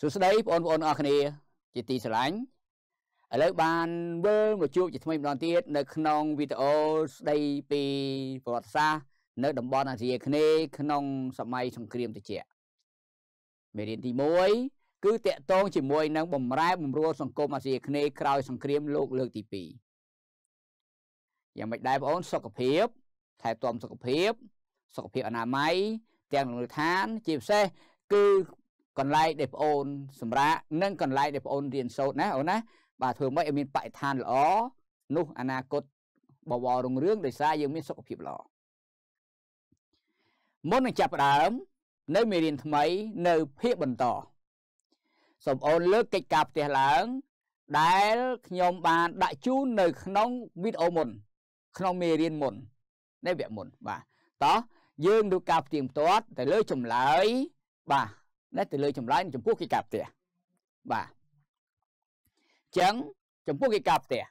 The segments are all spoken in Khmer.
សួស្តីបងប្អូនអរគ្នា ជាទីស្រឡាញ់ឥឡូវបានវិលមកជួបជាថ្មីម្ដងទៀត នៅ ក្នុងវីដេអូស្ដីពីប្រវត្តិសាស្ត្រនៅតំបន់អាស៊ីអាគ្នេយ៍ក្នុង សម័យសង្គ្រាមត្រជាក់មេរៀនទី1គឺតកតងជាមួយនឹងបំរែបំរួលសង្គមអាស៊ីអាគ្នេយ៍ក្រោយសង្គ្រាមលោកលើកទី2យ៉ាងមិនដែរបងប្អូនសុខភាពថែទាំសុខភាពសុខភាពអនាម័យទាំងលំនៅឋាន ជាពិសេសគឺកន្លែងដែលប្អូនសម្រាកនិងកន្លែងដែលប្អូនរៀនសូត្រណាអូនណា បាទធ្វើម៉េចឲ្យមានបរិស្ថានល្អនោះអនាគតបវររុងរឿងដោយសារយើងមានសុខភាពល្អមុននឹងចាប់ផ្ដើម នៅមេរៀនថ្មីនៅភាគបន្តសូមអូនលើកកិច្ចការផ្ទះឡើង ដែលខ្ញុំបាន ដាក់ជូននៅក្នុងវីដេអូមុន ក្នុងមេរៀនមុននៃវគ្គមុនបាទតោះយើងធ្វើការផ្ទៀងផ្ទាត់ទៅលើចម្លើយបាទនៅទៅលើចម្លើយចំពោះកិច្ចការផ្ទះបាទអញ្ចឹងចំពោះកិច្ចការផ្ទះ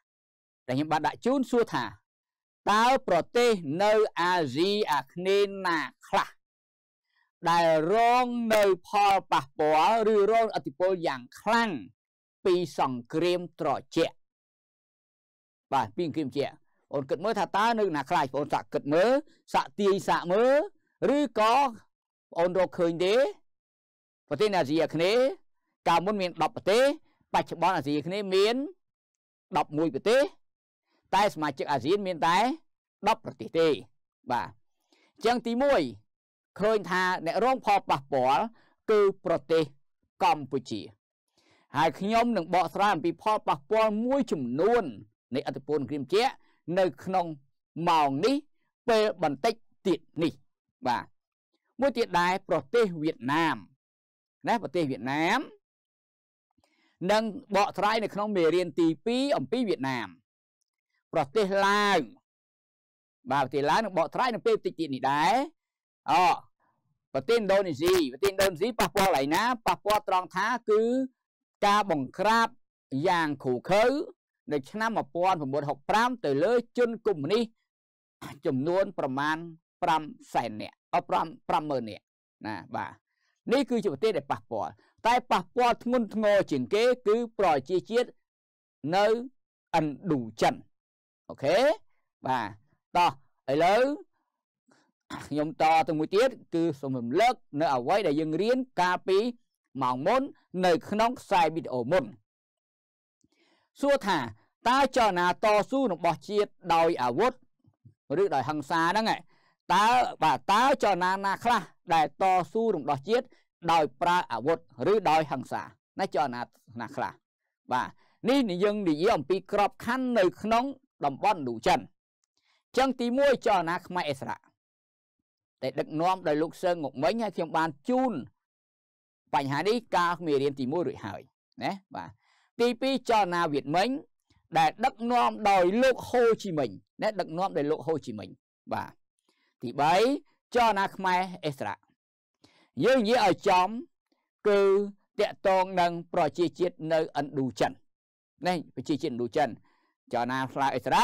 តែខ្ញុំបាទដាក់ជូនសួរថាតើប្រទេសនៅអាស៊ីអាគ្នេយ៍ណាខ្លះដែលរងនៅផលប៉ះពាល់ឬរងឥទ្ធិពលយ៉ាងខ្លាំងពីសង្គ្រាមត្រជាក់បាទពីសង្គ្រាមត្រជាក់អូនគិតមើលថាតើនៅណាខ្លះបងអូនសាក់គិតមើលសាក់ទាយសាក់មើលឬក៏បងអូនរកឃើញទេប្រទេសអាស៊ីអាគ្នេយ៍កាលមុនមាន10ប្រទេសបច្ចុប្បន្នអាស៊ីអាគ្នេយ៍មាន11ប្រទេសតែសមាជិកអាស៊ានមានតែ10ប្រទេសទេបាទអញ្ចឹងទី1ឃើញថាអ្នករងផលប៉ះពាល់គឺប្រទេសកម្ពុជា ហើយខ្ញុំនឹងបកស្រាយអំពីផលប៉ះពាល់មួយចំនួននៃអធិពលគ្រាមជានៅក្នុងម៉ោងនេះពេលបន្តិចទៀតនេះបាទមួយទៀតដែរប្រទេសវៀតណាមណាប្រទេសវៀតណាមនិងបកស្រាយនៅក្នុងមេរៀនទី2អំពីវៀតណាមប្រទេសឡាវបាទប្រទេសឡាវនឹងបកស្រាយនៅពេលតិចទៀតនេះដែរអូប្រទេសឥណ្ឌូនេស៊ីប្រទេសឥណ្ឌូនេស៊ីប៉ះពាល់ឯណាប៉ះពាល់ត្រង់ថាគឺការបង្ក្រាបយ៉ាងគ្រូខើនៅឆ្នាំ1965ទៅលើជនកុម្មុយនីសចំនួន ប្រមាណ5សែននាក់អ5 50000នាក់ណាបាទនេះគឺជាប្រទេសដែលប៉ះពាល់តែប៉ះពាល់ធ្ងន់ធ្ងរជាងគេ គឺប្រជាជាតិនៅឥណ្ឌូចិនអូខេបាទតោះឥឡូវខ្ញុំតទៅមួយទៀតគឺសូមរំលឹកនៅអ្វីដែលយើងរៀនកាលពីម៉ោងមុន នៅ ក្នុងខ្សែវីដេអូមុនសួរថាតើចលនាតស៊ូរបស់ជាតិដោយ អាវុធឬដោយហិង្សាហ្នឹងឯងតើបាទតើចលនាណាខ្លះ ដែលតស៊ូរំដោះជាតិដោយ ប្រើអាវុធឬដោយហិង្សាណាចលនាណាខ្លះបាទនេះយើងនិយាយអំពីក្របខ័ណ្ឌនៅ ក្នុងតំបន់ឌូចិនចឹងទី1ចលនាខ្មែរអិសរាដែលដឹកនាំដោយលោកសឹងងុកមិញហើយខ្ញុំបានជូនបញ្ហានេះកាលមេរៀនទី1រួចហើយណាបាទទី2ចលនាវៀតមិញ ដែលដឹកនាំ ដោយលោកហូជីមិញណាដឹកនាំដោយលោក ហូជីមិញបាទទី3ចលនាខ្មែរអេសរាយើងនិយាយឲ្យចំគឺតកតងនឹងប្រជាជាតិនៅឥណ្ឌូចិន នេះប្រជាជាតិឥណ្ឌូចិនចលនាផ្លាអេសរា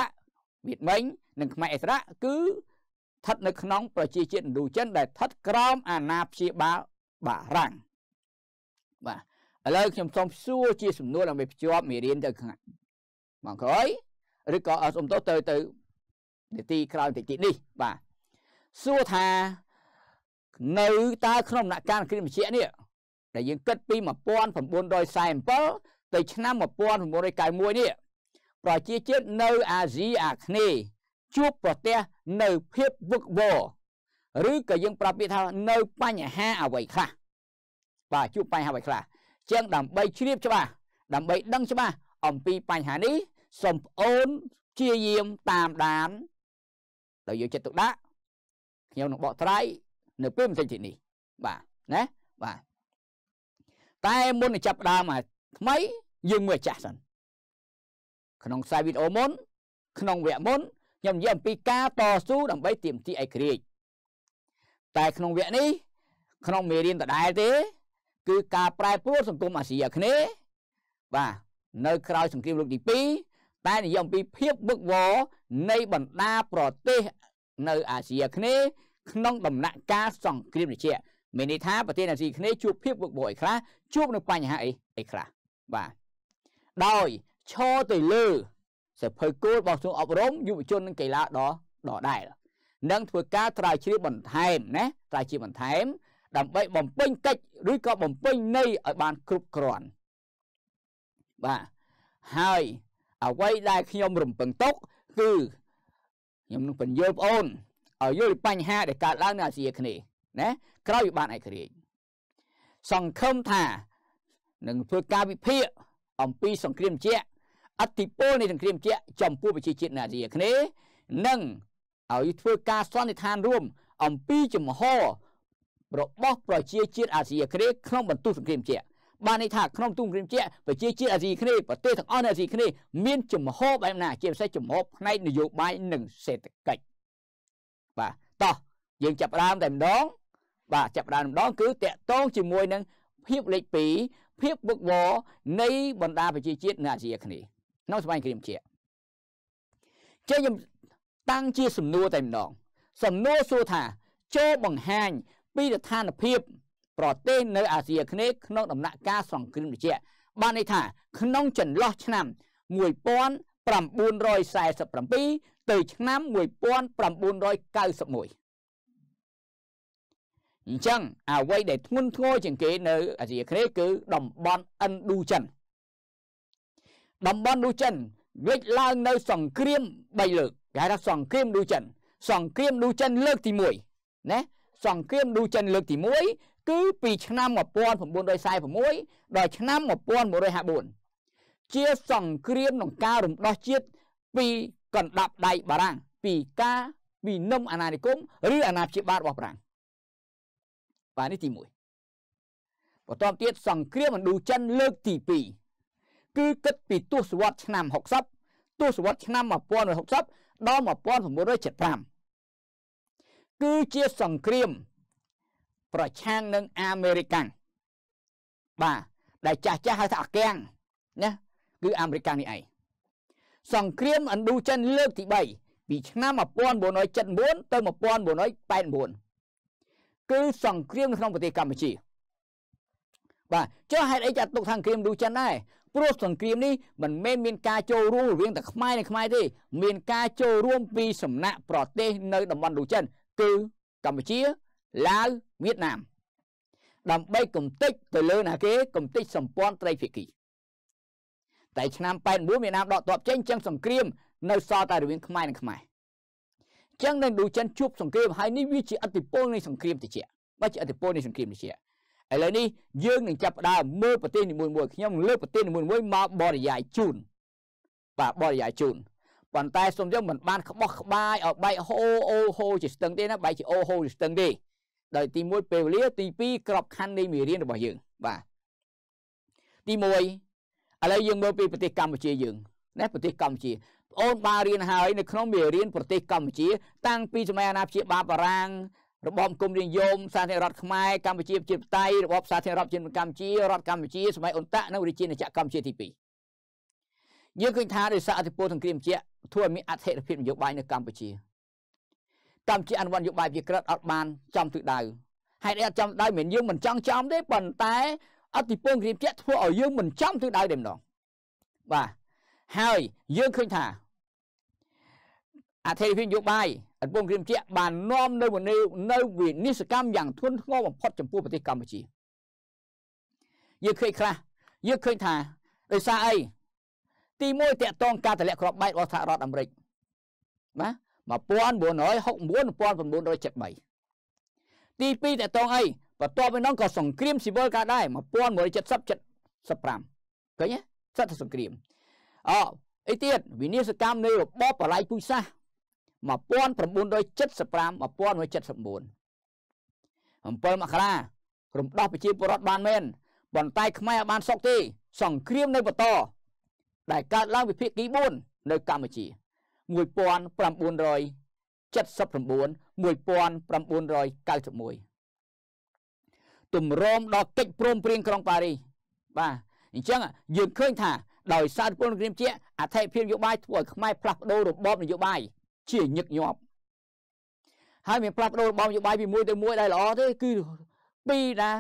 វៀតមិញនិងខ្មែរអេសរាគឺស្ថិតនៅក្នុង ប្រជាជាតិឥណ្ឌូចិនដែលស្ថិតក្រោមអាណាព្យាបាលបារាំងបាទឥឡូវខ្ញុំសូមសួរជា សំណួរដើម្បីភ្ជាប់មេរៀនទៅខាងមកក្រោយឬក៏សូមទោសទៅទៅនាទីក្រោយបន្តិចទៀតនេះបាទសួរថានៅតើក្នុងដំណាក់កាលគ្រិស្តមជ្ឈៈនេះដែលយើងគិតពី1947ទៅឆ្នាំ1991នេះប្រជាជាតិនៅអាស៊ីអាគ្នេយ៍ជួបប្រទះនៅភាពវឹកវរឬក៏យើងប្រាប់ពាក្យថានៅ បញ្ហាអ្វីខ្លះបាទជួបបញ្ហាអ្វីខ្លះចឹងដើម្បីជ្រាបច្បាស់ដើម្បីដឹងច្បាស់អំពីបញ្ហានេះសូមប្អូនជាយាមតាមដានដោយយកចិត្តទុកដាក់ខ្ញុំនឹងបកស្រាយនៅពេលបន្តិចទីនេះបាទណាបាទតែមុននឹងចាប់ដើមអាថ្មីយើងមើលអាចាស់សិន ក្នុងខ្សែវីដេអូមុនក្នុងវគ្គមុនខ្ញុំនិយាយអំពីការតស៊ូដើម្បីទាមទារឯករាជ្យតែក្នុងវគ្គនេះ ក្នុងមេរៀនដដែលទេ គឺការប្រែប្រួលសង្គមអាស៊ីអាគ្នេយ៍បាទនៅ ក្រោយសង្គ្រាមលោកទី2តែនិយាយអំពីភាពវឹកវរនៃបណ្ដាប្រទេសនៅអាស៊ីអាគ្នេយ៍ក្នុងដំណាក់កាលសង្គ្រាមត្រជាក់មានន័យថាប្រទេសអាស៊ីអាគ្នេយ៍ជួបភាពវឹកវរអីខ្លះជួបនឹងបញ្ហាអីអីខ្លះបាទដោយឈរទៅលើសភៅគោលរបស់ខ្លួនអប់រំយុវជននិងកីឡាដល់ដល់ដែរនឹងធ្វើការត្រាវជ្រាវបន្ថែមណាត្រាវជ្រាវបន្ថែមដើម្បីបំពេញកិច្ចឬក៏បំពេញន័យឲ្យបានគ្រប់គ្រាន់បាទហើយអ្វីដែលខ្ញុំរំពឹងទុកគឺខ្ញុំនឹងបញ្យល់បងអូនឲ្យយល់បញ្ហាដែលកើតឡើងនៅអាស៊ីគ្នេណាក្រោយបានឯករាជ្យសង្ឃឹមថា នឹងធ្វើការវិភាគអំពី សង្គ្រាមជាអតិពលនៃសង្គ្រាមជាចំពោះប្រជាជាតិនៅអាស៊ីគ្នេនិងឲ្យធ្វើការសន្និដ្ឋានរួម អំពីចំហរបស់ប្រជា ជាតិអាស៊ីគ្នេក្នុងបន្ទុះសង្គ្រាមជាបានន័យថាក្នុងទូងគ្រាមជាប្រជាជាតិអាស៊ីគ្នេយ៍ប្រទេសទាំងអស់នៅអាស៊ីគ្នេយ៍មានចំហបែបណាជាពិសេសចំហផ្នែកនយោបាយនិងសេដ្ឋកិច្ចបាទតោះ យើងចាប់ដើមតែម្ដង បាទចាប់ដើមម្ដងគឺតកតងជាមួយនឹងភាពលេខ2ភាពវឹកវរនៃបណ្ដាប្រជាជាតិនៅអាស៊ីគ្នេយ៍ក្នុងសម័យគ្រាមជាចេះខ្ញុំតាំងជាសំណួរតែម្ដងសំណួរសួរថាចូលបង្ហាញ ពីស្ថានភាពប្រទេសនៅអាស៊ីអាគ្នេយ៍ក្នុងដំណាក់កាលសង្គ្រាមត្រជាក់បានន័យថាក្នុងចន្លោះឆ្នាំ1947ទៅឆ្នាំ1991អញ្ចឹងអ្វីដែលធ្ងន់ធ្ងរជាងគេនៅអាស៊ីអាគ្នេយ៍គឺតំបន់ឥណ្ឌូចិនតំបន់ឌូចិនលេចឡើងនៅសង្គ្រាម3លើកគេហៅថាសង្គ្រាមឌូចិនសង្គ្រាមឌូចិនលើកទី1ណាសង្គ្រាមឌូចិនលើកទីគឺពីឆ្នាំ1946ដល់ឆ្នាំ1954ជាសង្គ្រាមក្នុងការរំដោះជាតិពីកណ្ដាប់ដៃបារាំងពីការពីនំអាណានិគមឬអាណាព្យាបាលរបស់បារាំងបាទនេះទី1បន្ទាប់ទៀតសង្គ្រាមឥណ្ឌូចិនលើកទី2គឺគិតពីទសវត្សឆ្នាំ60ទសវត្សឆ្នាំ1960ដល់1975គឺជាសង្គ្រាមប្រឆាំងនឹងអាមេរិកាំងបាទដែលចាស់ចាស់ហៅថាអាកាំងណាគឺអាមេរិកាំងនេះឯងសង្គ្រាមឥណ្ឌូចិនលើកទី3ពីឆ្នាំ1974ទៅ1989គឺ សង្គ្រាមក្នុងប្រទេសកម្ពុជាបាទចុះហេតុអីចាត់ទុកថាសង្គ្រាមឥណ្ឌូចិនដែរព្រោះសង្គ្រាមនេះមិនមែនមានការចូលរួមរវាងតែខ្មែរនិងខ្មែរទេ មានការចូលរួមពីសំណាក់ប្រទេស នៅតំបន់ឥណ្ឌូចិនគឺ កម្ពុជាឡាវវៀតណាម ដើម្បីកំទេចទៅលើណាគេ កំទេចសម្ព័ន្ធត្រីភាគីតែឆ្នាំ81វៀតណាមដកទ័ពចេញចឹងសង្គ្រាម នៅសល់តែរវាងខ្មែរនិងខ្មែរចឹងនៅឌូចិនជួបសង្គ្រាមហើយនេះវាជាអតិពលនៃសង្គ្រាមតិចបើជាអតិពលនៃសង្គ្រាមតិចឥឡូវនេះយើងនឹងចាប់ផ្ដើមមើលប្រទេសនីមួយៗខ្ញុំលើប្រទេសនីមួយៗមកបរិយាយជូន បាទបរិយាយជូនប៉ុន្តែសូមយើងមិនបានក្បោះក្បាយឲ្យបែកហូអូហូជាស្ទឹងទេណាបែកជាអូហូជាស្ទឹងទេដោយទី1ពេលវេលាទី2ក្របខ័ណ្ឌនៃមេរៀនរបស់យើងបាទទី1ឥឡូវយើងមើលពីប្រទេសកម្ពុជាយើងណាប្រទេសកម្ពុជាប្អូនបានរៀនហើយនៅក្នុងមេរៀនប្រទេសកម្ពុជា តាំងពីសម័យអាណាព្យាបាលបារាំង របបកុំនិយមសាធារណរដ្ឋខ្មែរកម្ពុជាប្រជាធិបតេយ្យរបបសាធារណរដ្ឋជាតិកម្ពុជារដ្ឋកម្ពុជាសម័យអ៊ុនតាក់និងរាជាណាចក្រកម្ពុជាទី2យើងឃើញថាដោយសារអធិបតេយ្យសង្គ្រាមជាធ្វើឲ្យមានអធិរភាពនយោបាយនៅកម្ពុជាកម្ពុជាអនុវត្តនយោបាយជាក្រិតអត់បានចំទិដៅហេតុអីអត់ចំដៅមិនយើងមិនចង់ចំទេប៉ុន្តែអតិពលគ្រាមជាក់ធ្វើឲ្យយើងមិនចំទិដៅតែម្ដងបាទហើយយើងឃើញថាអធិរាជនយោបាយអតិពលគ្រាមជាក់បាននាំនៅនៅវិនិស្សកម្មយ៉ាងធ្ងន់ធ្ងរបំផុតចំពោះប្រទេសកម្ពុជាយើងឃើញខ្លះយើងឃើញថាដោយសារអីទី1តកតង ការតម្លាក់ក្របបែករបស់សហរដ្ឋអាមេរិកបាទ1969-1973ទី2តកតងអីបន្ទាប់ពីនោះក៏សង្គ្រាមស៊ីវិលកើតដែរ1170 75ឃើញទេសិតតែសង្គ្រាមអអីទៀតវិនិស្សកម្មនៃរបបបល័យពុជសាស1975 1979 7មករារំដោះប្រជាពលរដ្ឋបានមែនប៉ុន្តែ ខ្មែរបានសុកទេ សង្គ្រាមនៅបន្តដែលកើតឡើងវិភាគទី4នៅ កម្ពុជា1979 1991ទម្រោមដល់កិច្ចព្រមព្រៀង ក្រុងប៉ារីសបាទអញ្ចឹងយើងឃើញថាដោយសារពលរដ្ឋជាអធិភាពនយោបាយធ្វើឲ្យខ្មែរផ្លាស់ប្ដូររបបនយោបាយជាញឹកញាប់ហើយមានផ្លាស់ប្ដូររបបនយោបាយពីមួយទៅមួយដែលល្អទេគឺពីណា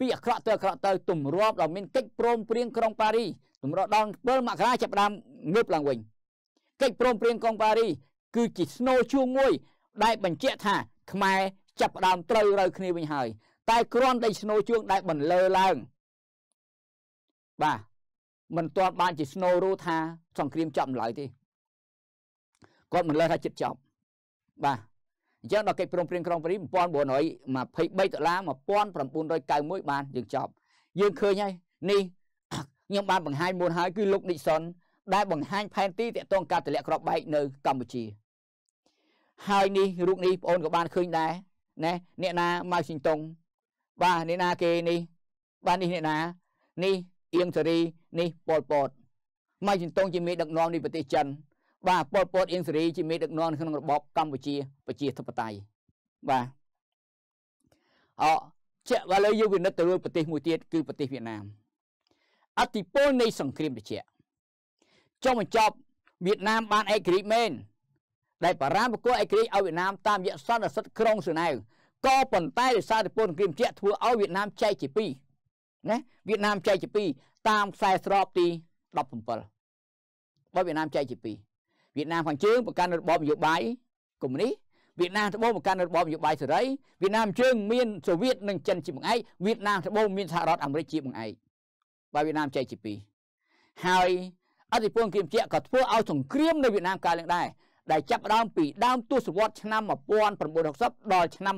ពីអាក្រក់ទៅអាក្រក់ទៅទម្រាំដល់មានកិច្ចព្រមព្រៀងក្រុងប៉ារីទម្រាំដល់7មករាចាប់ផ្ដើមងើបឡើងវិញកិច្ចព្រមព្រៀងកុងប៉ារីគឺជាស្នូលជួងមួយដែលបញ្ជាក់ថាខ្មែរចាប់ផ្ដើមត្រូវរើគ្នាវិញហើយតែគ្រាន់តែស្នូលជួងដែលបន្លឺឡើងបាទមិនទាន់បានជាស្នូលរូថាសង្គ្រាមចប់ម្ល៉េះទេគាត់មិនលើថាចិត្តចប់ បាទអញ្ចឹងដល់កិច្ចព្រមព្រៀងក្រុងប៉ារី1923ដុល្លារ1991បានយើងចប់យើងឃើញហើយនេះខ្ញុំបានបង្ហាញមុនហើយគឺលោក Nixon ដែលបង្ហាញផែនទីតាក់ទងការទម្លាក់គ្រាប់បែកនៅកម្ពុជាហើយនេះរូបនេះបងអូនក៏បានឃើញដែរណាអ្នកណាម៉ៅស៊ីងតុង បាទអ្នកណាគេនេះ បាទនេះអ្នកណានេះអៀងសេរីនេះប៉ុលពតម៉ៅស៊ីងតុងជាមេដឹកនាំនៃប្រទេសចិន បាទប៉ុលពតអៀងសេរីជាមេដឹកនាំក្នុងរបបកម្ពុជាប្រជាធិបតេយ្យបាទអជាឥឡូវយើងវិនិច្ឆ័យទៅលើប្រទេសមួយទៀតគឺប្រទេសវៀតណាមអតិពលនៃសង្គ្រាមត្រជាក់ចុងបញ្ចប់វៀតណាមបានឯករាជ្យមែនដែលបារាំងប្រគល់ឯករាជ្យឲ្យវៀតណាមតាមរយៈសន្និសីទក្រុងស៊ូណែវក៏ប៉ុន្តែដោយសារតែពលសង្គ្រាមជាក់ធ្វើឲ្យវៀតណាមចែកជាពីរណាវៀតណាមចែកជាពីរតាមខ្សែស្របទី17បើវៀតណាមចែកជាពីរវៀតណាមខាងជើងប្រកាន់របបនយោបាយកុម្មុយនីសវៀតណាមត្បូងប្រកាន់របបនយោបាយសេរីវៀតណាមជើងមានសូវៀតនិង ចិនជាបង្អែកវៀតណាមត្បូងមានសហរដ្ឋអាមេរិកជាបង្អែកបើវៀតណាមចែកជាពីរហើយឥទ្ធិពលគៀមជាក៏ធ្វើឲ្យសង្គ្រាមនៅវៀតណាមកើតឡើងដែរដែលចាប់ផ្ដើមពីដើមទសវត្សរ៍ឆ្នាំ1960ដល់ឆ្នាំ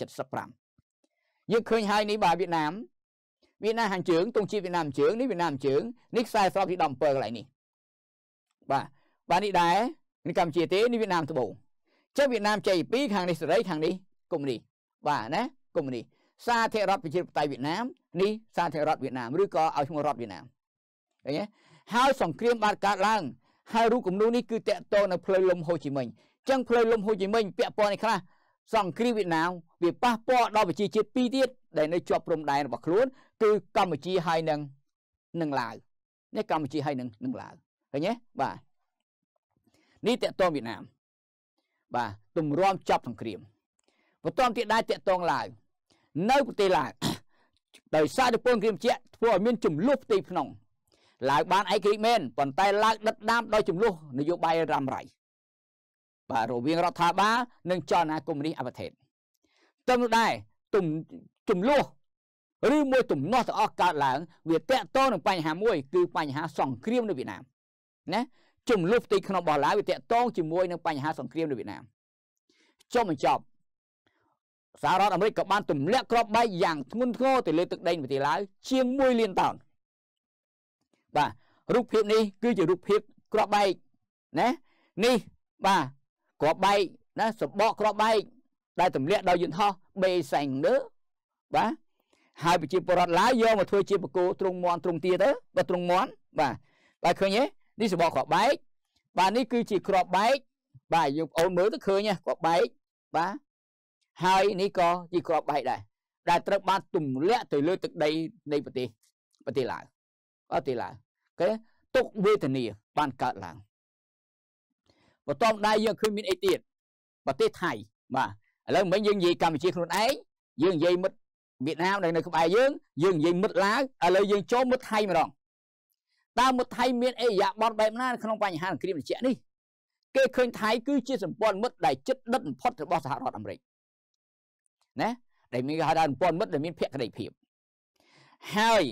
1975យើងឃើញហើយនេះបាទវៀតណាមវៀតណាមខាងជើងទងជាវៀតណាមជើងនេះវៀតណាមជើងនេះខ្សែស្រកទី17កន្លែងនេះបាទបាទនេះដែរនេះកម្ពុជាទេនេះវៀតណាមត្បូងចុះវៀតណាមចៃ2ខាងនេះសេរីខាងនេះកុំនេះបាទណាកុំនេះសាធារណរដ្ឋប្រជាធិបតេយ្យវៀតណាមនេះសាធារណរដ្ឋវៀតណាមឬក៏ឲ្យឈ្មោះរដ្ឋវៀតណាមឃើញទេហើយសង្គ្រាមបានកើតឡើងហើយរូបគំនូនេះគឺតកតនៅផ្លូវលំហូជីមិញអញ្ចឹងផ្លូវលំហូជីមិញពាក់ព័ន្ធនេះខ្លះសង្គ្រាមវៀតណាមវាប៉ះពាល់ដល់ប្រជាជាតិពីរទៀតដែលនៅជាប់ព្រំដែនរបស់ខ្លួនគឺកម្ពុជាហើយនឹងនឹងឡាវនេះកម្ពុជាហើយនឹងនឹងឡាវឃើញទេបាទនេះតកតងវៀតណាមបាទទម្រាំចប់សង្គ្រាមបន្តទៀតដែរតកតងឡាវនៅប្រទេសឡាវដោយសារតែពលគ្រាមជាធ្វើឲ្យមានចំនួនផ្ទៃក្នុងឡើងបានឯករាជ្យមែនប៉ុន្តែឡើងដិតដាមដោយចំនួននយោបាយរ៉ាំរ៉ៃបាទរវាងរដ្ឋាភិបាលនិងចលនាកុម្មុយនីសអបថេតទើបដែរទំចំនួនឬមួយទំនាស់ទាំងអស់កើតឡើង វាតកតនឹងបញ្ហាមួយគឺបញ្ហាសង្គ្រាមនៅវៀតណាមណាចំនួនផ្ទៃក្នុងរបស់ឡាវវាតកតងជាមួយនឹងបញ្ហាសង្គ្រាមនៅវៀតណាមចុះបញ្ចប់សាររដ្ឋអាមេរិកក៏បានទម្លាក់គ្រាប់បែកយ៉ាងធ្ងន់ធ្ងរទៅលើទឹកដីប្រទេសឡាវជាង1លានតោនបាទរូបភាពនេះ គឺជារូបភាពក្របបែកណានេះបាទក្របបែកណាសបកក្របបែកដែលទម្លាក់ដោយយន្តហោះ B សាំងលើបាទហើយប្រជាពលរដ្ឋឡាវយកមកធ្វើជាបកគោទ្រង់មន់ទ្រង់ទាទៅបើទ្រង់មន់បាទបាទឃើញទេនេះសបកក្របបែកបាទនេះគឺជាក្របបែកបាទយើងអូនមើលទៅឃើញហ៎ក្របបែកបាទហើយនេះក៏ជាក្របបែកដែរដែលត្រូវបានទម្លាក់ទៅលើទឹកដី នៃប្រទេសប្រទេសឡាវអត់ទេឡើយគេទុកវេទនាបានកើតឡើងបន្ទាប់ដែរយើងឃើញមានអីទៀតប្រទេសថៃបាទឥឡូវមិញយើងនិយាយកម្ពុជាខ្លួនឯងយើងនិយាយមិត្តវៀតណាមនៅនៅក្បែរយើងយើងនិយាយមិត្តឡាវឥឡូវយើងចូលមិត្តថៃម្ដងតើមិត្តថៃមានអេយ៉ាបតបែបណាក្នុងបញ្ហាអគ្គមជានេះគេឃើញថៃ គឺជាសម្ព័ន្ធមិត្តដែលជិតដិតបំផុតរបស់សហរដ្ឋអាមេរិកណាដែលមានគេហៅថាសម្ព័ន្ធមិត្តដែលមានភក្តីភាពហើយ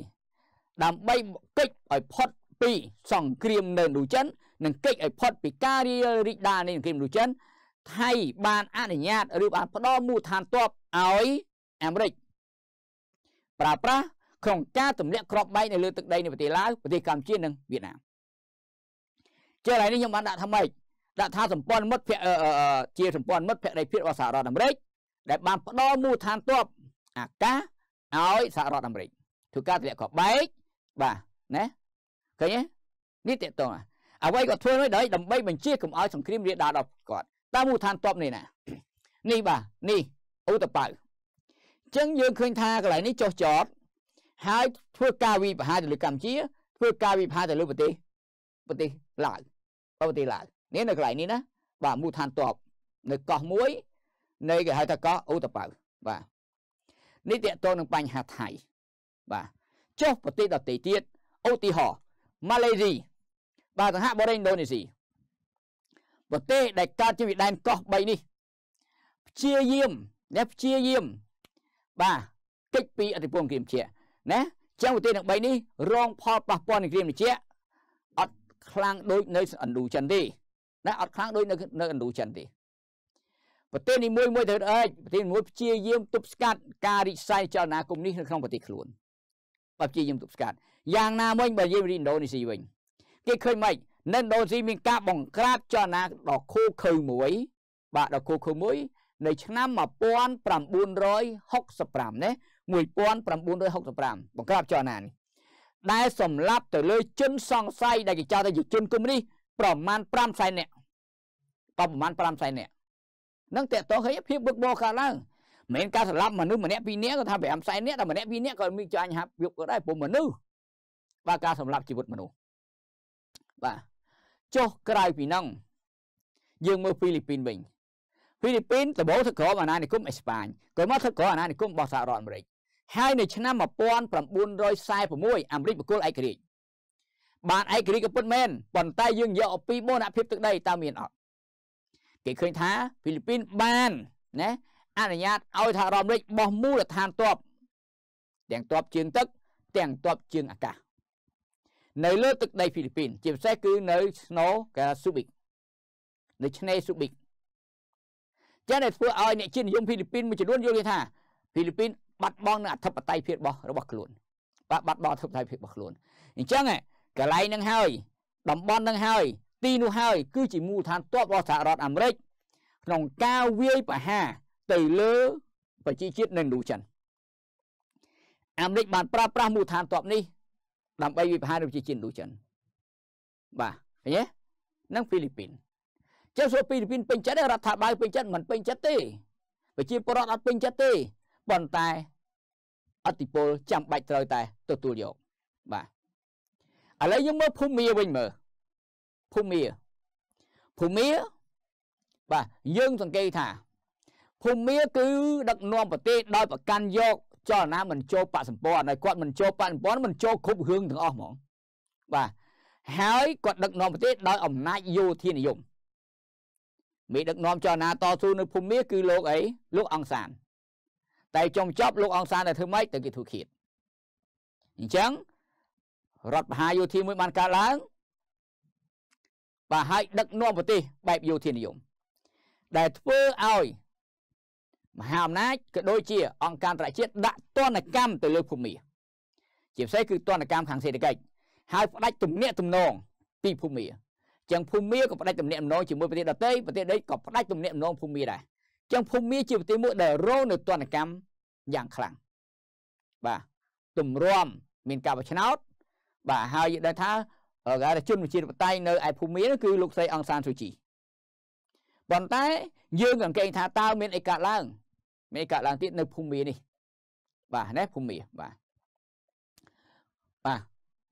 ដើម្បីកិច្ចឲ្យផុតពីសង្គ្រាមនៅ នូចិននិងកិច្ចឲ្យផុត ពីការរីរីដាលនៃសង្គ្រាមនូចិនថៃបានអនុញ្ញាតឬបានផ្ដល់មូលដ្ឋានទ័ពឲ្យអាមេរិកប្រើប្រាស់ក្នុងការទម្លាក់គ្រាប់បែកនៅលើ ទឹកដីនៃប្រទេសឡាវប្រទេសកម្ពុជានិងវៀតណាមជាឡើយនេះខ្ញុំបានដាក់ថាម៉េចដាក់ថាសម្ព័ន្ធមិត្តភក្តិជាសម្ព័ន្ធមិត្តភក្តិភាពរបស់សហរដ្ឋអាមេរិកដែលបានផ្ដល់មូលដ្ឋានទ័ពអាកាសឲ្យសហរដ្ឋអាមេរិកធ្វើការទម្លាក់គ្រាប់បែកបាទណាឃើញទេនេះតេតងអ្វីគាត់ធ្វើនោះដោយដើម្បីបញ្ជាកុំឲ្យសង្គ្រាមរាលដាលដល់គាត់តើមូលដ្ឋានតបនេះណានេះបាទនេះឧតបៅអញ្ចឹងយើងឃើញថាកន្លែងនេះចោះចតហើយ ធ្វើ ការវិបហាទៅលើកម្ពុជាធ្វើការវិបហាទៅលើប្រទេសប្រទេសឡាវប្រទេសឡាវនេះនៅកន្លែងនេះណាបាទមូលដ្ឋានតបនៅកោះមួយនៃគេហៅថាកោះឧតបៅបាទនេះតកតងនឹងបញ្ហាថៃបាទចុះប្រទេសដទៃទៀតឧទាហរណ៍ម៉ាឡេស៊ីបាទសហបរិឥណ្ឌូនេស៊ីប្រទេសដែលកើតជាវិដែនកោះ3នេះព្យាយាមណាព្យាយាមបាទកិច្ចពីអធិពលគ្រាមជាណាចឹងប្រទេសទាំង3នេះរងផលប៉ះពាល់នៃគ្រាមជាអត់ខ្លាំងដូចនៅឥណ្ឌូចិនទេណាអត់ខ្លាំងដូចនៅនៅឥណ្ឌូចិនទេប្រទេសនីមួយមួយទៅអាចប្រទេសមួយព្យាយាមទប់ស្កាត់ ការរិះសាយចលនាកុំនេះនៅក្នុងប្រទេសខ្លួនបើព្យាយាមទប់ស្កាត់យ៉ាងណាមួយបើនិយាយពីឥណ្ឌូនេស៊ីវិញគេឃើញមិននៅឥណ្ឌូនេស៊ីមានការបង្ក្រាបចលនាដ៏ឃោឃៅមួយ បាទដ៏ឃោឃៅមួយនៅឆ្នាំ1965ណា1965បង្ក្រាបចលនានេះដែលសម្លាប់ទៅលើ ជន សង្ស័យដែលគេចោទថាជាជនកុំនេះប្រមាណ5សែននាក់ប្រមាណ5សែននាក់នឹងតកតងឃើញភាពបឹកបោកើតឡើងមែនការសម្លាប់មនុស្សម្នាក់ពីរនាក់គាត់ថា5 40នាក់តែម្នាក់ពីរនាក់គាត់មានចាញ់ហាប់យកគាត់ដែរព្រោះមនុស្សបាទការសម្លាប់ជីវិតមនុស្សបាទចុះក្រៅពីហ្នឹងយើងមើលហ្វីលីពីនវិញហ្វីលីពីនដំបូងធ្វើក្រមអាណានិគមអេស្ប៉ាញក្រោយមកធ្វើក្រមអាណានិគមរបស់សហរដ្ឋអាមេរិកហើយនៅឆ្នាំ1946អាមេរិកបកគលឯករាជ្យបានឯករាជ្យក៏ពិតមែនប៉ុន្តែយើងយកអំពីមរណភាពទឹកដីតើមានអត់គេឃើញថាហ្វីលីពីនបានណាអនុញ្ញាតឲ្យសហរដ្ឋអាមេរិកបោះមូលដ្ឋានទ័ពទាំងទ័ពជើងទឹក ទាំងទ័ពជើងអាកាសនៅលើទឹកដីហ្វីលីពីន ជាពិសេសគឺនៅស្នូកាស៊ូប៊ីកនៅឆ្នេរស៊ូប៊ីកចឹងតែធ្វើឲ្យអ្នកជាតិនិយមហ្វីលីពីនមួយចំនួនយល់ឃើញថាហ្វីលីពីនបាត់បង់នូវអធិបតេយ្យភាពរបស់របស់ខ្លួនបាទបាត់បង់អធិបតេយ្យភាពរបស់ខ្លួនអញ្ចឹងកន្លែងហ្នឹងហើយតំបន់ហ្នឹងហើយ ទីនោះហើយ គឺជាមូលដ្ឋានទ័ពរបស់សហរដ្ឋអាមេរិក ក្នុងការវាយប្រហារទៅលើប្រជាជាតិនៅនោះចិនអាមេរិកបានប្រើប្រាស់មូលដ្ឋានទ័ពនេះ ដើម្បីវិប្រហារប្រជាជាតិនោះចិនបាទឃើញទេនិងហ្វីលីពីនចុះសូហ្វីលីពីនពេញចិត្តរដ្ឋាភិបាលពេញចិត្តមិនពេញចិត្តទេប្រជាពលរដ្ឋអត់ពេញចិត្តទេប៉ុន្តែអតិពលចាំបាច់ត្រូវតែ ទទួលយកបាទឥឡូវយើងមើលភូមិវិញមើលភូមិភូមិបាទយើងសង្កេតថាភូមាគឺដឹកនាំប្រទេសដោយប្រកាន់យកចលនាមិនចូលបកសម្ព័ន្ធហើយគាត់មិនចូលបកសម្ព័ន្ធមិនចូលគ្រប់រឿងទាំងអស់ហ្មងបាទហើយគាត់ដឹកនាំប្រទេសដោយអំណាចយោធានិយមមេដឹកនាំចលនាតស៊ូនៅភូមាគឺលោកអីលោកអង្សានតែចំចប់លោកអង្សានតែធ្វើម៉េចទៅគេធូរឃាតអញ្ចឹងរដ្ឋបហាយោធាមួយបានកើតឡើង បាទហើយដឹកនាំប្រទេសបែបយោធានិយមដែលធ្វើឲ្យមហាអំណាចក៏ដូចជា អង្គការអន្តរជាតិដាក់ទណ្ឌកម្មទៅលើភូមិជាពិសេសគឺទណ្ឌកម្មខាងសេដ្ឋកិច្ចហើយផ្ដាច់ទំនាក់ទំនងពីភូមិចឹងភូមិក៏ផ្ដាច់ទំនាក់ទំនងជាមួយប្រទេសដទៃប្រទេសដេកក៏ផ្ដាច់ទំនាក់ទំនងភូមិដែរចឹងភូមិជាប្រទេសមួយដែលរងនៅទណ្ឌកម្មយ៉ាងខ្លាំងបាទទម្រាំមានការបោះឆ្នោត បាទហើយយើងដឹងថាការជនជាតិបតៃនៅឯភូមិនោះគឺលោកស្រីអង្សានស៊ូជីប៉ុន្តែយើងសង្កេតថាតើមានអីកើតឡើងមានអីកើតឡើងទៀតនៅភូមិនេះបាទណាភូមិបាទបាទ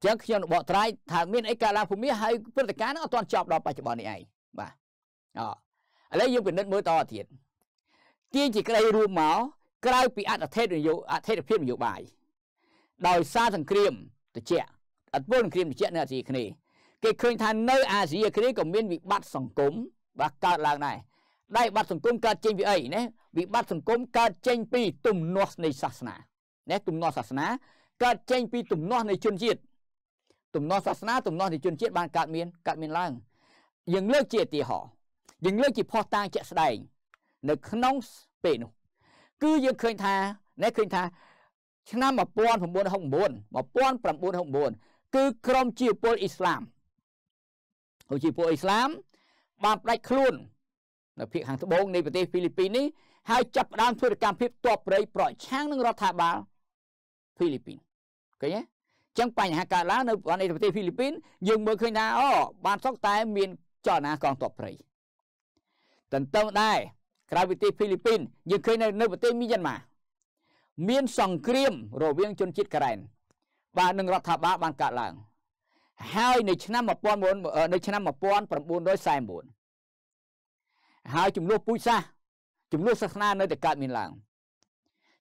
ចឹងខ្ញុំបកត្រាយថាមានអីកើតឡើងភូមិហើយ ព្រឹត្តិការណ៍នឹងអត់ទាន់ចប់ដល់បច្ចុប្បន្ននេះឯងបាទអឥឡូវយើងពិនិត្យមើលតទៀតទាញជាក្តីរួមមកក្រៅពីអធិធិនយោអធិធិភាពនយោបាយដោយ សារសង្គ្រាមតិចអត្តពលសង្គ្រាមតិចនៅ អាស៊ីគ្នេយ៍គេឃើញថានៅអាស៊ីគ្នេយ៍ក៏មានវិបត្តិសង្គមបាទកើតឡើងដែរដៃបាត់សង្គមកើតចេញពីអីណាវិបត្តិសង្គមកើតចេញពីទំនាស់នៃសាសនាណាទំនាស់សាសនាកើតចេញពីទំនាស់នៃជនជាតិទំនាស់សាសនាទំនាស់នៃជនជាតិបានកើតមានកើតមានឡើង យើង លើកជាឧទាហរណ៍យើងលើកជាផុសតាងជាក់ស្ដែងនៅក្នុងពេលនោះ គឺយើងឃើញថាអ្នកឃើញថា ឆ្នាំ1969 1969គឺក្រមជាពលអ៊ីស្លាមជាពលអ៊ីស្លាមបានផ្ដាច់ខ្លួន នៅភាគខាងត្បូងនៃប្រទេសហ្វីលីពីននេះហើយចាប់ផ្ដើមធ្វើកម្មភាពទ័ពប្រៃប្រឆាំងនឹងរដ្ឋាភិបាលហ្វីលីពីនឃើញទេអញ្ចឹងបញ្ហាកើតឡើងនៅប្រទេសហ្វីលីពីន យើងមើលឃើញថាអូបានសុខតែ មានចលនាកងទ័ពប្រៃទន្ទឹមដែរក្រៅប្រទេសហ្វីលីពីនយើងឃើញនៅនៅប្រទេសមីយ៉ាន់ម៉ាមាន សង្គ្រាមរវាង ជនជាតិការ៉ែនបាទនឹងរដ្ឋាភិបាលបានកើតឡើងហើយនៅឆ្នាំ1900នៅឆ្នាំ1949ហើយចំនួនពូជសាសចំនួនសាសនា នៅតែកើតមានឡើង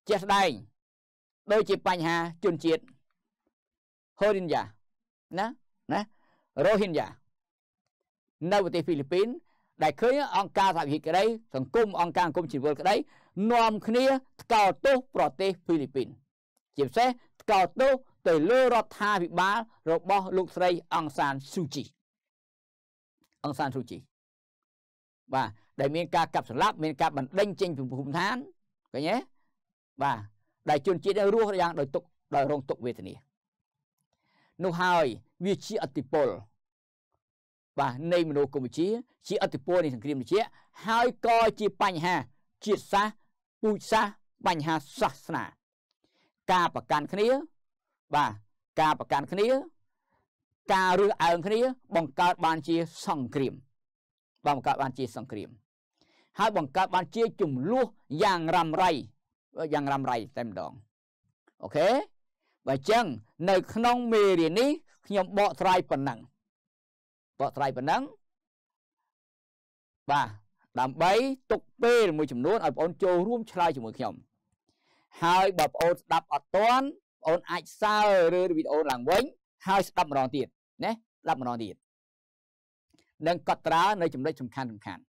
ជាក់ស្ដែងដូចជាបញ្ហាជនជាតិហូរិនយ៉ាណាណារ៉ូហ៊ីនយ៉ានៅប្រទេសហ្វីលីពីនដែលឃើញអង្គការសហវិក្ដីសង្គមអង្គការសង្គមជីវលក្ដីនាំគ្នាថ្កោលទោសប្រទេសហ្វីលីពីន ជាពិសេសថ្កោលទោសទៅលើរដ្ឋាភិបាលរបស់លោកស្រី អង្សានស៊ូជីអង្សានស៊ូជីបាទដែលមានការកាប់សម្លាប់មានការបណ្ដេញចេញពីភូមិឋានឃើញទេបាទដែលជនជាតិរស់យ៉ាងដោយទុកដោយរងទុកវេទនា នោះហើយវាជាអតិពលបាទនៃមនោគមវិជ្ជា ជាអតិពលនៃសង្គ្រាមវិជ្ជាហើយក៏ជាបញ្ហាជាតិសាសពូជសាសបញ្ហាសាសនា ការប្រកាន់គ្នាបាទការប្រកាន់គ្នា ការរើសអើងគ្នា បង្កើតបានជា សង្គ្រាមបាទបង្កើតបានជាសង្គ្រាម ហើយបង្កើតបានជាចំនួនយ៉ាងរ៉ាំរ៉ៃយ៉ាងរ៉ាំរ៉ៃតែម្ដងអូខេបើចឹងនៅក្នុងមេរៀននេះខ្ញុំបកស្រាយប៉ុណ្ណឹងបកស្រាយប៉ុណ្ណឹង បាទដើម្បីទុកពេលមួយចំនួនឲ្យបងប្អូនចូលរួម ឆ្លើយជាមួយខ្ញុំហើយបើបងប្អូនស្ដាប់អត់ទាន់ប្អូនអាចសើឬវីដេអូឡើងវិញហើយស្ដាប់ម្ដងទៀតណាស្ដាប់ម្ដងទៀតនិងកត់ត្រានៅចំណុចសំខាន់សំខាន់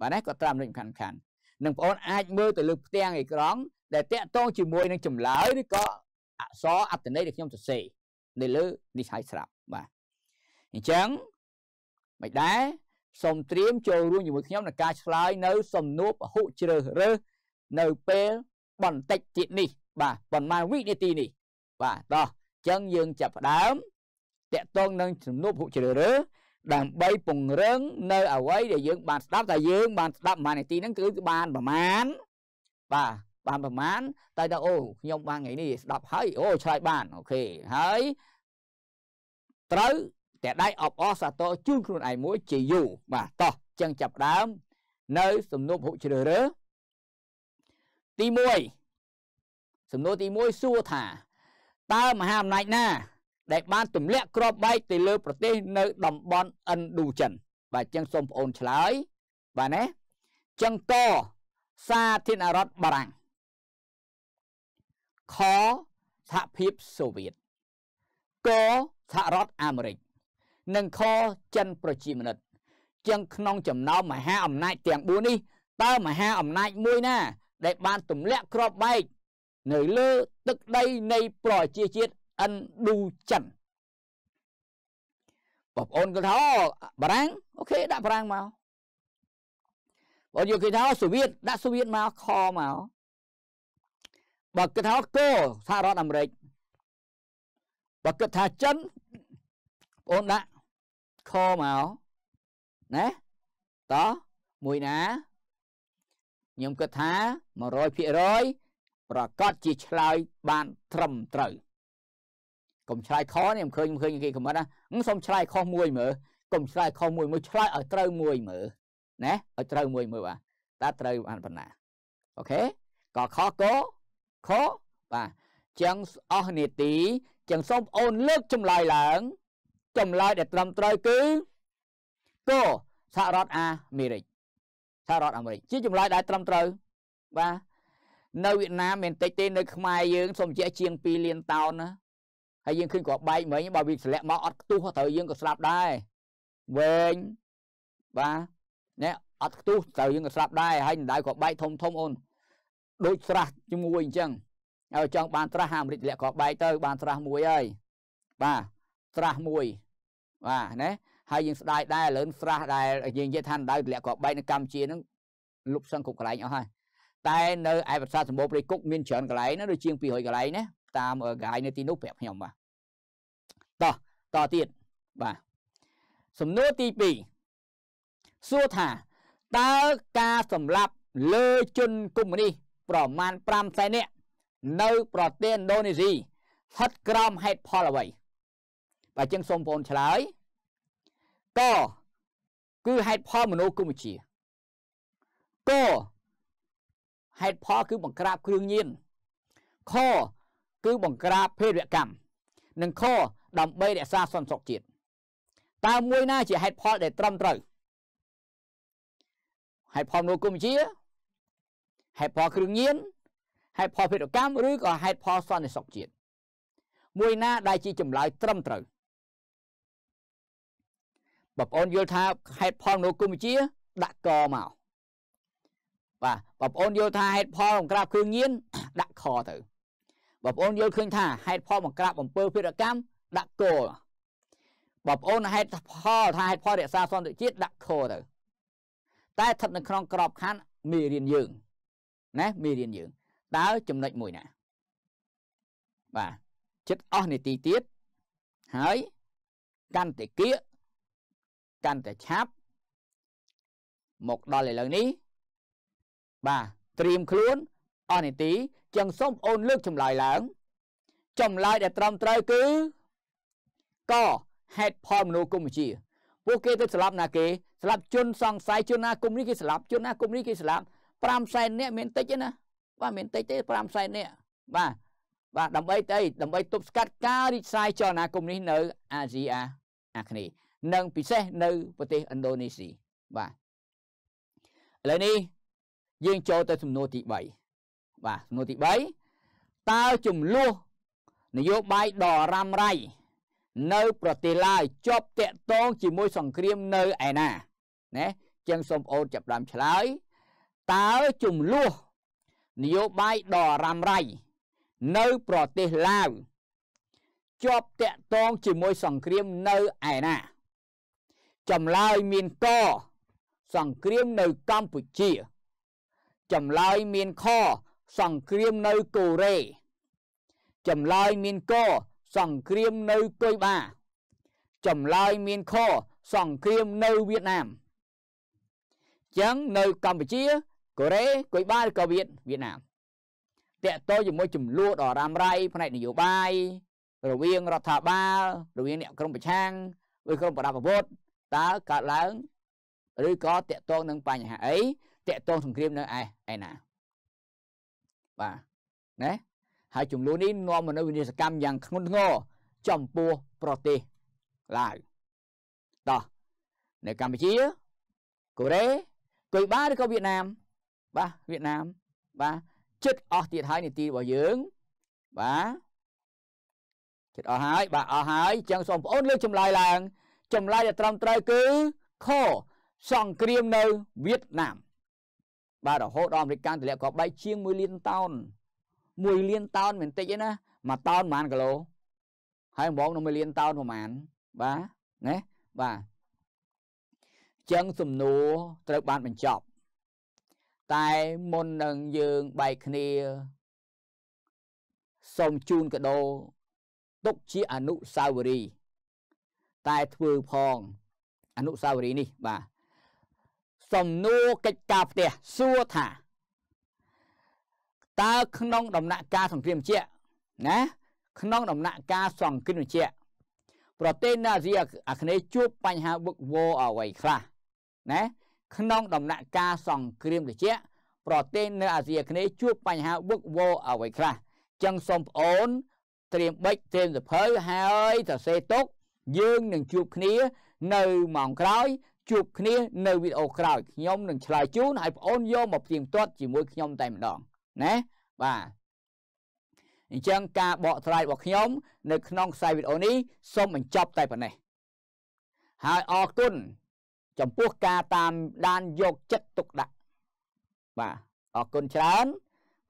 បាទណាកត់ត្រាចំណុចសំខាន់សំខាន់និងបងប្អូនអាចមើលទៅលើផ្ទាំងអេក្រង់ដែលតាក់ទងជាមួយនឹងចម្លើយឬក៏អក្សរអត្ថន័យដែលខ្ញុំសរសេរនៅលើនេះហើយស្រាប់បាទអញ្ចឹងមិនដែរសូមត្រៀមចូលរួមជាមួយខ្ញុំក្នុងការឆ្លើយនៅ សំណួរពហុជ្រើសរើសនៅពេលបន្តិចទៀតនេះ បាទប៉ុន្មាន វិនាទីនេះបាទតោះអញ្ចឹងយើងចាប់ផ្ដើមតកតងនឹងជំនួបហុជ្រើរើដើម្បីពង្រឹងនៅអ្វីដែលយើងបានស្ដាប់តែយើងបានស្ដាប់ប្រហែលនាទីហ្នឹងគឺបានប្រមាណបាទបានប្រមាណតែថាអូខ្ញុំបានថ្ងៃនេះស្ដាប់ហើយអូឆ្លើយបានអូខេហើយត្រូវតែដៃអបអសាទរជូនខ្លួនឯងមួយជាយូរបាទតោះចឹងចាប់ដើមនៅសំណួរហុជ្រើរើទី1សំណួរទី1សួរថាតើមហាអំណាចណា ដែលបានទម្លាក់គ្រាប់បែកទៅលើប្រទេសនៅតំបន់ឥណ្ឌូចិនបាទចឹងសូមប្អូនឆ្លើយ បាទណាចឹងកសាធារណរដ្ឋបារាំងខសហភាពសូវៀតកសហរដ្ឋអាមេរិកនិងខចិន ប្រជាមានិតចឹងក្នុងចំណោមមហាអំណាចទាំង4នេះតើមហាអំណាចមួយណា ដែលបានទម្លាក់គ្រាប់បែកនៅលើទឹកដីនៃប្រជាជាតិឥណ្ឌូចិនបងប្អូនគាត់ថាបារាំងអូខេដាក់បារាំងមកបើយកគេថាសូវៀតដាក់សូវៀតមកខមកបើគិតថាកូសហរដ្ឋអាមេរិកបើគិតថាចិនបងអូនដាក់ខមកណាតោះមួយណាខ្ញុំគិតថា100%ប្រកាសជាឆ្លើយបាន ត្រឹមត្រូវកុំឆ្លើយខុសនេះមិនឃើញមិនឃើញគេខមមិនណាសូមឆ្លើយខុសមួយ មើលកុំឆ្លើយខុសមួយមើលឆ្លើយឲ្យត្រូវមួយមើលណាឲ្យត្រូវមួយមើលបាទតើត្រូវបានប៉ុណ្ណាអូខេក៏ខកខបាទចឹងអស់នេតិចឹងសូមអូនលើកចម្លើយឡើងចម្លើយដែលត្រឹមត្រូវគឺកសហរដ្ឋអាមេរិកសហរដ្ឋអាមេរិកជាចម្លើយដែល ត្រឹមត្រូវបាទនៅវៀតណាមមិនតិចទេនៅខ្មែរយើងសូមជាជាង2លានតោនណាហើយយើងឃើញគាត់បែកមិញបើវាស្លាក់មកអត់ខ្ទុះត្រូវយើងក៏ស្លាប់ដែរវែងបាទណែអត់ខ្ទុះត្រូវយើងក៏ស្លាប់ដែរហើយដណ្ដៅក៏បែកធំធំអូនដូចស្រះជាមួយអញ្ចឹងហើយចង់បានត្រាស់អាមេរិកលាក់ក៏បែកទៅ បានត្រាស់មួយហើយបាទត្រាស់មួយ បាទណាហើយយើងស្ដាយដែរលឿនស្រះដែលយើងនិយាយថាដៅលាក់ក៏បែកនៅកម្ពុជាហ្នឹងលុបសឹងគ្រប់កន្លែងអស់ហើយតែនៅឯប្រាសាទសម្បូរព្រៃគុកមានច្រើនកន្លែងណាដូចជាង200កន្លែងណាតាមកាយនៅទីនោះប្រាប់ខ្ញុំបាទតោះតទៀតបាទសំណួរទី2សួរថា តើការសម្លាប់ លើជនកុម្មុយនីសប្រមាណ5សែននាក់នៅប្រទេសឥណ្ឌូនេស៊ីស្ថិតក្រោមហេតុផលអ្វីបើចឹងសូមបងប្អូនឆ្លើយកគឺហេតុផលមនោគមវិជ្ជាកហេតុផលគឺបង្ក្រាបគ្រឿងញៀនខគឺបង្ក្រាបភេរវកម្មនិងខ ដើម្បីរក្សាសន្តិសុខជាតិតើមួយណា ជាហេតុផលដែលត្រឹមត្រូវហេតុផលមនោគមវិជ្ជាហេតុផលគ្រឿងញៀនហេតុផលភេទកម្មឬក៏ហេតុផលសន្តិសុខជាតិមួយណា ដែលជាចម្លើយត្រឹមត្រូវបងប្អូនយល់ថាហេតុផលមនោគមវិជ្ជាដាក់កមកបាទបងប្អូនយល់ថាហេតុផលបង្ក្រាបគ្រឿងញៀនដាក់ខទៅបងប្អូនយល់ឃើញថាហេតុផលបង្ក្រាបអំពើភេរកម្មដាក់គោលបងប្អូនហេតុផលថាហេតុផលរក្សាសន្តិជាតិដាក់ខទៅ តែស្ថិតនៅក្នុងក្របខ័ណ្ឌមេរៀនយើងណាមេរៀនយើងតើចំណុចមួយណា បាទចិត្តអស់នីតិទៀតហើយកាន់តែគៀកកាន់តែឆាប់មកដល់ឥឡូវនេះបាទត្រៀមខ្លួនអស់នីតិចឹងសូមអូនលើកចម្លើយឡើងចម្លើយដែលត្រឹមត្រូវគឺកហេតុផលមនោគមវិជ្ជា ពួកគេទៅស្លាប់ណាគេស្លាប់ជនសង្ស័យជនណាគុំនេះគេស្លាប់ជនណាគុំនេះគេស្លាប់5សែននាក់មានតិចទេណាបាទមានតិចទេ5សែននាក់បាទបាទដើម្បីអីដើម្បីទប់ស្កាត់ការរីកសាយចលនាគុំនេះនៅអាស៊ីអាអាគ្នេយ៍និងពិសេសនៅប្រទេសឥណ្ឌូនេស៊ីបាទឥឡូវនេះយើងចូលទៅសំណួរទី3បាទសំណួរទី3តើចំនួននយោបាយដ៏រ៉ាំរ៉ៃនៅប្រទេសឡាវជាប់តាក់ទងជាមួយសង្គ្រាមនៅឯណាណាចឹងសូមអូនចាប់ដើមឆ្លើយតើចំនួននយោបាយដ៏រ៉ាំរ៉ៃនៅប្រទេសឡាវជាប់តាក់ទងជាមួយសង្គ្រាមនៅឯណាចម្លើយមានកសង្គ្រាមនៅកម្ពុជាចម្លើយមានខសង្គ្រាមនៅកូរ៉េចម្លើយមានកសង្គ្រាមនៅគុយបាចម្លើយមានខសង្គ្រាមនៅវៀតណាមចឹងនៅកម្ពុជាកូរ៉េគុយបាឬក៏វៀតវៀតណាមតកតជាមួយចំនួនអរ៉ាមរៃផ្នែកនយោបាយរវាងរដ្ឋាភិបាលរវាងអ្នកក្រុមប្រឆាំងឬក្រុមប្រដាប់អាវុធតើកើតឡើងឬក៏តកតងនឹងបញ្ហាអីតកតងសង្គ្រាមនៅឯឯណាបាទណាហើយចំនួននេះនាំមកនៅវិនាសកម្មយ៉ាងធ្ងន់ធ្ងរចំពោះប្រទេសឡាវតោះនៅកម្ពុជាកូរ៉េកុយបាឬក៏វៀតណាម បាទវៀតណាម បាទចិត្តអស់ទៀតហើយនីតិរបស់យើងបាទចិត្តអស់ហើយបាទអស់ហើយអញ្ចឹងសូមបងប្អូនលើកចម្លើយឡើងចម្លើយដែលត្រឹមត្រូវគឺខសង្គ្រាមនៅវៀតណាមបាទរហូតដល់អាមេរិកកាំងទម្លាក់គ្រាប់បែកជាង1លានតោន1លានតោនមិនតិចទេណាមួយតោនប្រហែលគីឡូហើយហ្មងនៅ1លានតោនប្រហែលបាទណាបាទចឹងសំណួរត្រូវបានបញ្ចប់តែមុននឹងយើងបែកគ្នាសូមជូនកដោទុកជាអនុសាវរីយ៍តែធ្វើផង អនុសាវរីយ៍នេះបាទសំណួរកិច្ចការផ្ទះសួរថាតើក្នុង ដំណាក់កាលសង្គ្រាមជាណា ក្នុងដំណាក់កាលសង្គ្រាមជាប្រទេសណាស៊ីអាគ្នេយ៍ជួបបញ្ហាវឹកវរអ្វីខ្លះណាក្នុង ដំណាក់កាលសង្គ្រាមជាប្រទេស នៅអាស៊ីអាគ្នេយ៍ជួបបញ្ហាវឹកវរអ្វីខ្លះចឹងសូមបងអូន ត្រៀមបិចត្រៀមសភៅហើយសរសេរទុកយើងនឹងជួបគ្នា នៅម៉ោងក្រោយជួបគ្នានៅវីដេអូក្រោយខ្ញុំនឹងឆ្លើយជូនឲ្យបងអូនយកមកផ្ទៀងផ្ទាត់ជាមួយខ្ញុំតែម្ដងណាបាទអញ្ចឹងការបកស្រាយរបស់ខ្ញុំនៅក្នុងខ្សែវីដេអូនេះសូមបញ្ចប់តែប៉ុណ្ណេះហើយអរគុណចំពោះការតាមដានយកចិត្តទុកដាក់បាទអរគុណច្រើន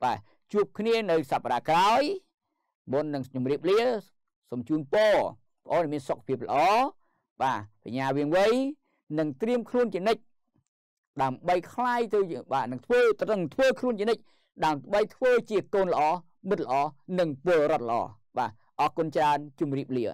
បាទជួបគ្នានៅសប្តាហ៍ក្រោយមុននឹងជំរាបលាសូមជូនពរបងប្អូនមានសុខភាពល្អបាទបញ្ញាវៀងវៃនឹងត្រៀមខ្លួនជានិច្ចដើម្បីคลายទៅបាទនឹង ធ្វើត្រឹងធ្វើខ្លួនជានិច្ចដើម្បី ធ្វើជាកូនល្អមិត្តល្អនិងពលរដ្ឋល្អបាទអរគុណច្រើនជម្រាបលា